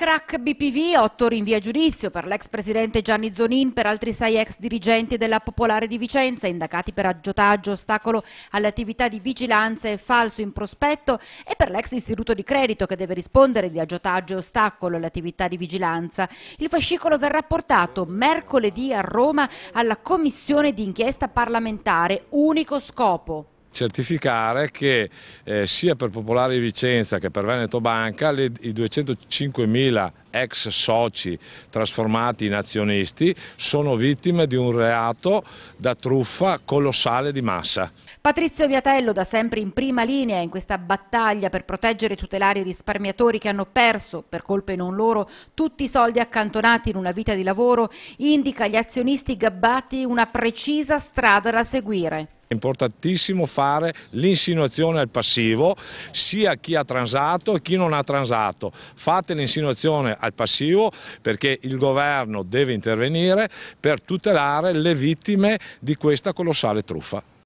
Crack BPV, 8 rinvii a giudizio per l'ex presidente Gianni Zonin, per altri sei ex dirigenti della Popolare di Vicenza, indagati per aggiotaggio, ostacolo alle attività di vigilanza e falso in prospetto e per l'ex istituto di credito che deve rispondere di aggiotaggio e ostacolo alle attività di vigilanza. Il fascicolo verrà portato mercoledì a Roma alla Commissione di inchiesta parlamentare, unico scopo certificare che eh, sia per Popolare Vicenza che per Veneto Banca le, i 205.000 ex soci trasformati in azionisti sono vittime di un reato da truffa colossale di massa. Patrizio Viatello da sempre in prima linea in questa battaglia per proteggere e tutelare i risparmiatori che hanno perso, per colpe non loro, tutti i soldi accantonati in una vita di lavoro, indica agli azionisti gabbati una precisa strada da seguire. È importantissimo fare l'insinuazione al passivo, sia chi ha transato e chi non ha transato. Fate l'insinuazione al passivo perché il governo deve intervenire per tutelare le vittime di questa colossale truffa.